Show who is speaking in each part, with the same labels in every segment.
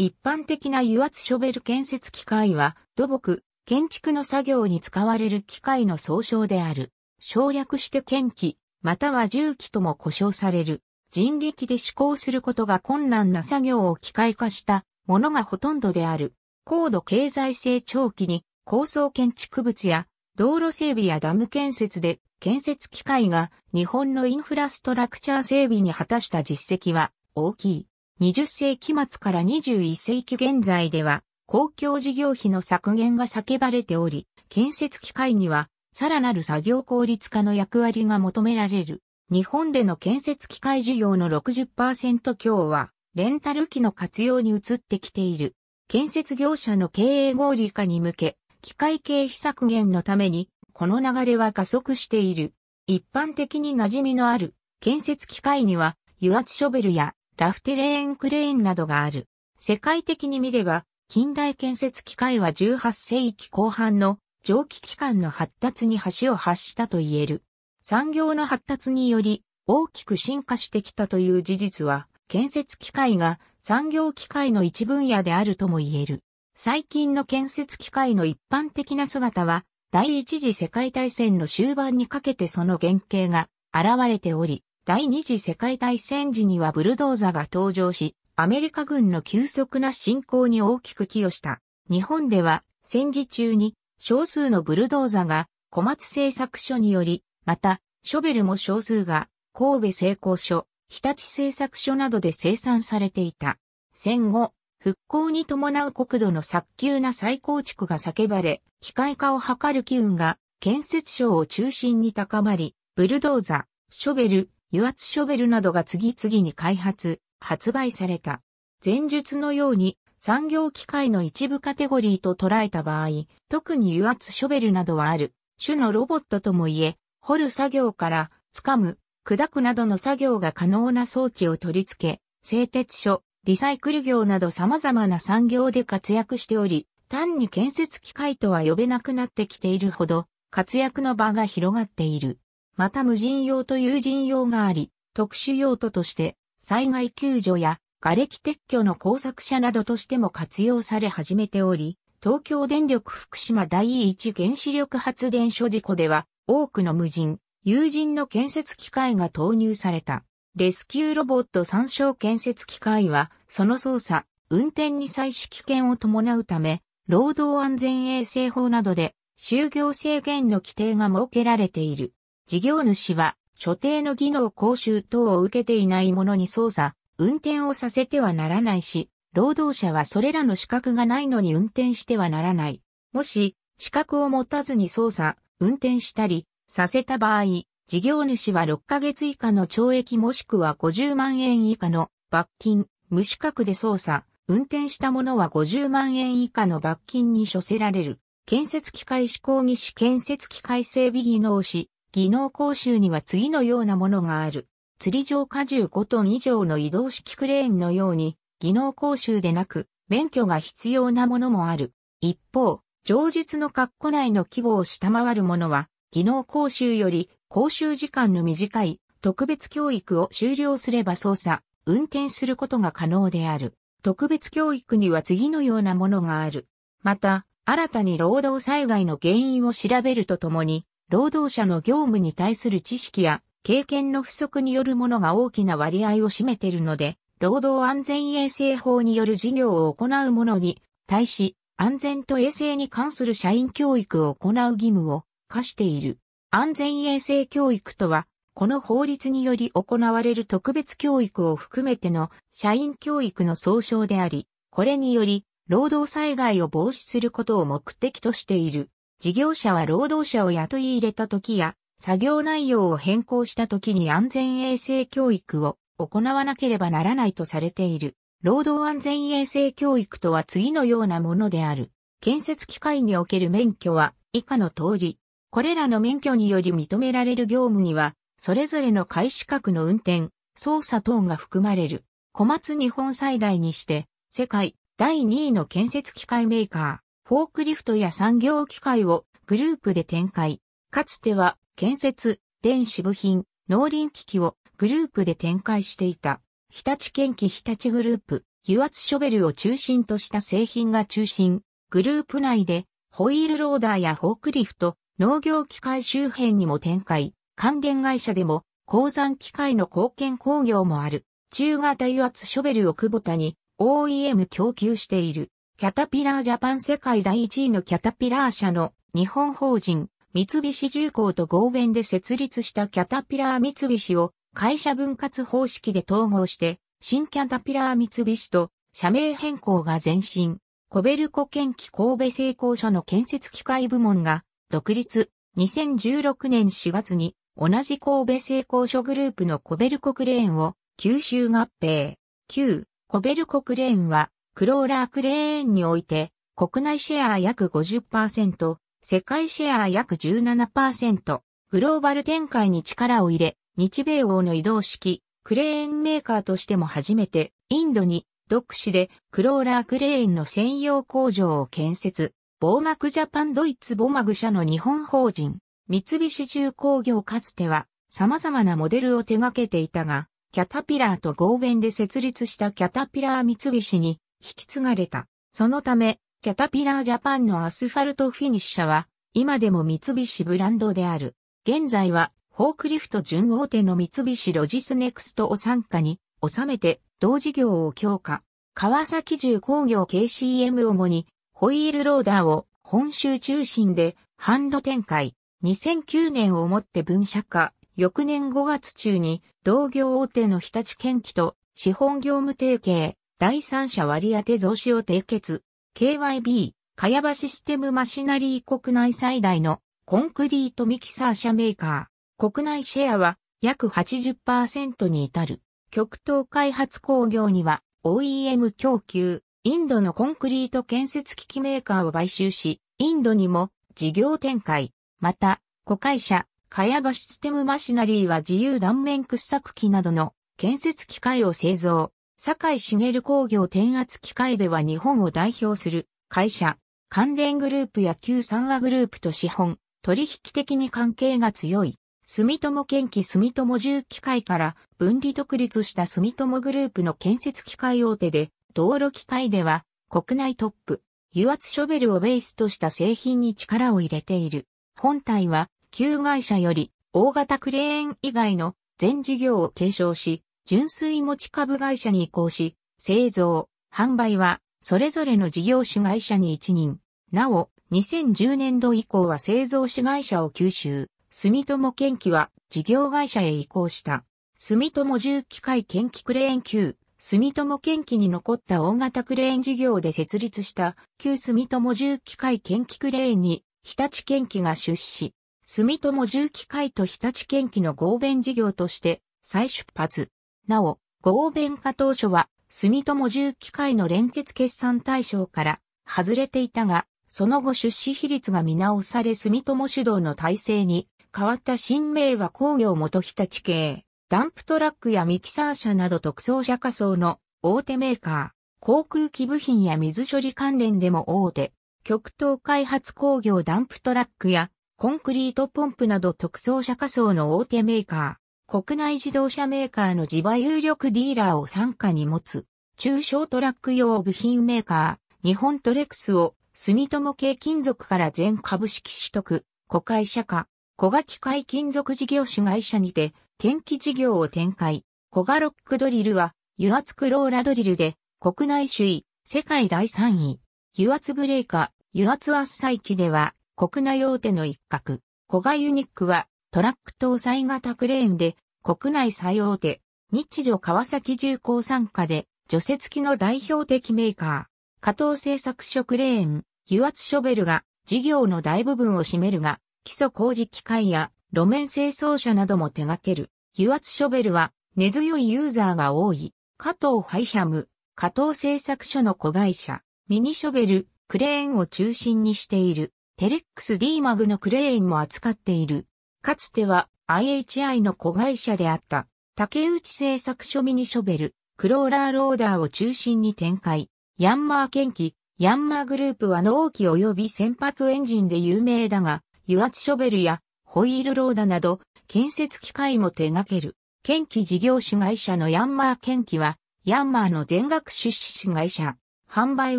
Speaker 1: 一般的な油圧ショベル建設機械は土木、建築の作業に使われる機械の総称である。省略して建機、または重機とも呼称される。人力で施行することが困難な作業を機械化したものがほとんどである。高度経済成長期に高層建築物や道路整備やダム建設で建設機械が日本のインフラストラクチャー整備に果たした実績は大きい。20世紀末から21世紀現在では、公共事業費の削減が叫ばれており、建設機械には、さらなる作業効率化の役割が求められる。日本での建設機械需要の60%強は、レンタル機の活用に移ってきている。建設業者の経営合理化に向け、機械経費削減のために、この流れは加速している。一般的に馴染みのある建設機械には、油圧ショベルやラフテレーンクレーンなどがある。世界的に見れば、近代建設機械は18世紀後半の蒸気機関の発達に橋を発したと言える。産業の発達により大きく進化してきたという事実は、建設機械が産業機械の一分野であるとも言える。最近の建設機械の一般的な姿は、第一次世界大戦の終盤にかけてその原型が現れており、第二次世界大戦時にはブルドーザが登場し、アメリカ軍の急速な進行に大きく寄与した。日本では戦時中に少数のブルドーザが小松製作所により、また、ショベルも少数が神戸製鋼所、日立製作所などで生産されていた。戦後、復興に伴う国土の早急な再構築が叫ばれ、機械化を図る機運が建設省を中心に高まり、ブルドーザ、ショベル、油圧ショベルなどが次々に開発、発売された。前述のように産業機械の一部カテゴリーと捉えた場合、特に油圧ショベルなどはある、種のロボットともいえ、掘る作業から掴む、砕くなどの作業が可能な装置を取り付け、製鉄所、リサイクル業など様々な産業で活躍しており、単に建設機械とは呼べなくなってきているほど、活躍の場が広がっている。また無人用と有人用があり、特殊用途として災害救助や瓦礫撤去の工作者などとしても活用され始めており、東京電力福島第一原子力発電所事故では多くの無人、有人の建設機械が投入された。レスキューロボット参照建設機械は、その操作、運転に際し危険を伴うため、労働安全衛生法などで、就業制限の規定が設けられている。事業主は、所定の技能講習等を受けていない者に操作、運転をさせてはならないし、労働者はそれらの資格がないのに運転してはならない。もし、資格を持たずに操作、運転したり、させた場合、事業主は6ヶ月以下の懲役もしくは50万円以下の罰金、無資格で操作、運転した者は50万円以下の罰金に処せられる。建設機械施行技師建設機械整備技能士技能講習には次のようなものがある。釣り場荷重5トン以上の移動式クレーンのように、技能講習でなく、免許が必要なものもある。一方、上述の括弧内の規模を下回るものは、技能講習より講習時間の短い特別教育を終了すれば操作、運転することが可能である。特別教育には次のようなものがある。また、新たに労働災害の原因を調べるとともに、労働者の業務に対する知識や経験の不足によるものが大きな割合を占めているので、労働安全衛生法による事業を行う者に対し、安全と衛生に関する社員教育を行う義務を課している。安全衛生教育とは、この法律により行われる特別教育を含めての社員教育の総称であり、これにより、労働災害を防止することを目的としている。事業者は労働者を雇い入れた時や、作業内容を変更した時に安全衛生教育を行わなければならないとされている。労働安全衛生教育とは次のようなものである。建設機械における免許は以下の通り。これらの免許により認められる業務には、それぞれの開始格の運転、操作等が含まれる。小松日本最大にして、世界第2位の建設機械メーカー。フォークリフトや産業機械をグループで展開。かつては建設、電子部品、農林機器をグループで展開していた。日立県機日立グループ、油圧ショベルを中心とした製品が中心。グループ内でホイールローダーやフォークリフト、農業機械周辺にも展開。関連会社でも鉱山機械の貢献工業もある。中型油圧ショベルを久保田に OEM 供給している。キャタピラージャパン世界第1位のキャタピラー社の日本法人三菱重工と合弁で設立したキャタピラー三菱を会社分割方式で統合して新キャタピラー三菱と社名変更が前進。コベルコ建機神戸製鋼所の建設機械部門が独立。2016年4月に同じ神戸製鋼所グループのコベルコクレーンを吸収合併。旧コベルコクレーンはクローラークレーンにおいて、国内シェア約50%、世界シェア約17%、グローバル展開に力を入れ、日米欧の移動式、クレーンメーカーとしても初めて、インドに、独自で、クローラークレーンの専用工場を建設。ボーマクジャパンドイツボマグ社の日本法人、三菱重工業かつては様々なモデルを手掛けていたが、キャタピラーと合弁で設立したキャタピラー三菱に引き継がれた。そのため、キャタピラージャパンのアスファルトフィニッシャーは、今でも三菱ブランドである。現在は、フォークリフト準大手の三菱ロジスネクストを傘下に収めて同事業を強化。川崎重工業 KCM 主にホイールローダーを本州中心で販路展開。2009年をもって分社化。翌年5月中に同業大手の日立建機と資本業務提携、第三者割当増資を締結、KYB、かやばシステムマシナリー国内最大のコンクリートミキサー社メーカー、国内シェアは約80%に至る。極東開発工業には OEM 供給、インドのコンクリート建設機器メーカーを買収し、インドにも事業展開。また、子会社、かやばシステムマシナリーは自由断面掘削機などの建設機械を製造、坂井茂工業転圧機械では日本を代表する会社、関連グループや旧三和グループと資本、取引的に関係が強い。住友県機住友重機械から分離独立した住友グループの建設機械大手で、道路機械では国内トップ、油圧ショベルをベースとした製品に力を入れている。本体は旧会社より大型クレーン以外の全事業を継承し、純粋持ち株会社に移行し、製造、販売は、それぞれの事業主会社に一任。なお、2010年度以降は製造主会社を吸収、住友研機は事業会社へ移行した。住友重機械研機クレーン級、住友研機に残った大型クレーン事業で設立した旧住友重機械研機クレーンに日立研機が出資住友重機械と日立研機の合弁事業として再出発。なお、合弁化当初は、住友重機械の連結決算対象から外れていたが、その後出資比率が見直され住友主導の体制に変わった新名は工業元日立系、ダンプトラックやミキサー車など特装車仮層の大手メーカー、航空機部品や水処理関連でも大手、極東開発工業ダンプトラックやコンクリートポンプなど特装車仮層の大手メーカー、国内自動車メーカーの自場有力ディーラーを傘下に持つ、中小トラック用部品メーカー、日本トレックスを、住友系金属から全株式取得、子会社化、小賀機械金属事業子会社にて、天気事業を展開、小賀ロックドリルは、油圧クローラドリルで、国内首位、世界第3位、油圧ブレーカー、油圧圧砕機では、国内大手の一角、小賀ユニックは、トラック搭載型クレーンで国内最大手、日女川崎重工参加で除雪機の代表的メーカー、加藤製作所クレーン、油圧ショベルが事業の大部分を占めるが、基礎工事機械や路面清掃車なども手掛ける。油圧ショベルは根強いユーザーが多い。加藤ハイハム、加藤製作所の子会社、ミニショベル、クレーンを中心にしている。テレックス D マグのクレーンも扱っている。かつては IHI の子会社であった、竹内製作所ミニショベル、クローラーローダーを中心に展開。ヤンマー研機、ヤンマーグループは農機及び船舶エンジンで有名だが、油圧ショベルやホイールローダなど、建設機械も手掛ける。研機事業主会社のヤンマー研機は、ヤンマーの全額出資子会社。販売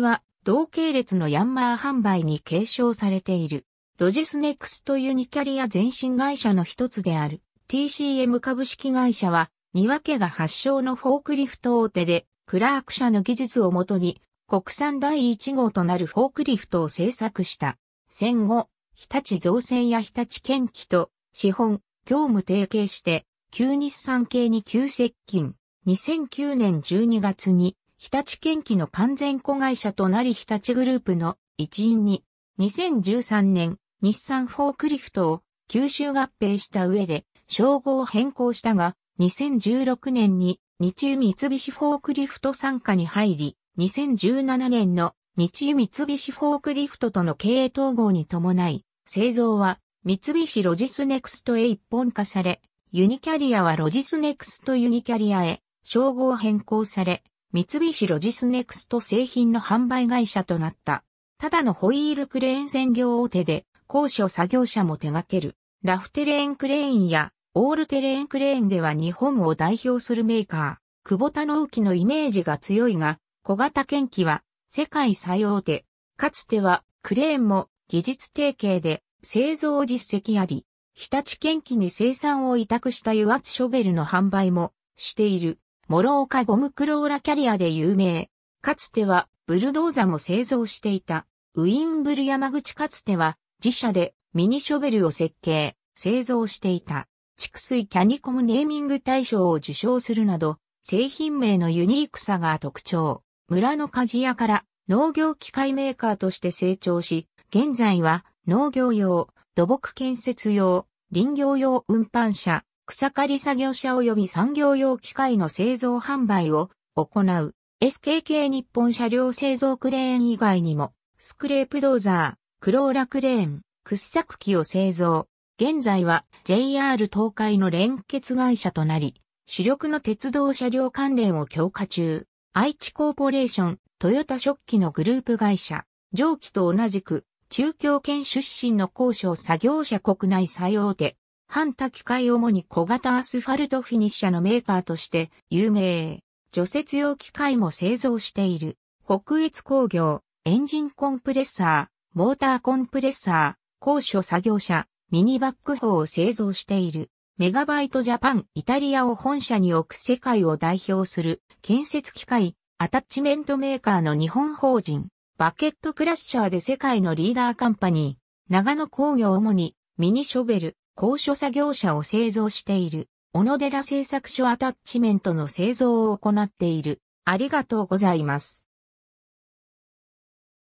Speaker 1: は、同系列のヤンマー販売に継承されている。ロジスネクストユニキャリア前身会社の一つである TCM 株式会社は、庭家が発祥のフォークリフト大手で、クラーク社の技術をもとに、国産第1号となるフォークリフトを製作した。戦後、日立造船や日立建機と資本、業務提携して、旧日産系に急接近。2009年12月に、日立建機の完全子会社となり日立グループの一員に、2013年、日産フォークリフトを吸収合併した上で称号を変更したが、2016年に日中三菱フォークリフト参加に入り、2017年の日中三菱フォークリフトとの経営統合に伴い、製造は三菱ロジスネクストへ一本化され、ユニキャリアはロジスネクストユニキャリアへ称号を変更され、三菱ロジスネクスト製品の販売会社となった。ただのホイールクレーン専業大手で、高所作業車も手掛ける。ラフテレーンクレーンやオールテレーンクレーンでは日本を代表するメーカー、久保田農機のイメージが強いが、小型研機は世界最大手。かつてはクレーンも技術提携で製造実績あり、日立研機に生産を委託した油圧ショベルの販売もしている。諸岡ゴムクローラキャリアで有名。かつてはブルドーザも製造していた。ウィンブル山口かつては自社でミニショベルを設計、製造していた。畜水キャニコムネーミング大賞を受賞するなど、製品名のユニークさが特徴。村の鍛冶屋から農業機械メーカーとして成長し、現在は農業用、土木建設用、林業用運搬車、草刈り作業車及び産業用機械の製造販売を行う。SKK 日本車両製造クレーン以外にも、スクレープドーザー、クローラクレーン、掘削機を製造。現在は JR 東海の連結会社となり、主力の鉄道車両関連を強化中。愛知コーポレーション、トヨタ食器のグループ会社、上記と同じく、中京圏出身の工所作業者国内最大手、半多機械主に小型アスファルトフィニッシャーのメーカーとして有名。除雪用機械も製造している。北越工業、エンジンコンプレッサー、モーターコンプレッサー、高所作業車、ミニバックホーを製造している。メガバイトジャパンイタリアを本社に置く世界を代表する建設機械、アタッチメントメーカーの日本法人、バケットクラッシャーで世界のリーダーカンパニー、長野工業主にミニショベル、高所作業車を製造している、小野寺製作所アタッチメントの製造を行っている。ありがとうございます。